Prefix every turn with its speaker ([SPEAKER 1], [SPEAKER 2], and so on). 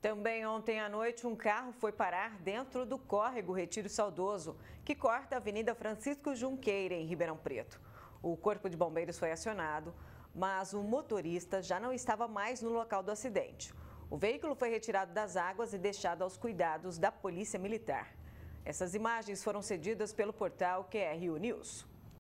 [SPEAKER 1] Também ontem à noite, um carro foi parar dentro do córrego Retiro Saudoso, que corta a Avenida Francisco Junqueira, em Ribeirão Preto. O Corpo de Bombeiros foi acionado, mas o motorista já não estava mais no local do acidente. O veículo foi retirado das águas e deixado aos cuidados da Polícia Militar. Essas imagens foram cedidas pelo portal QRU News.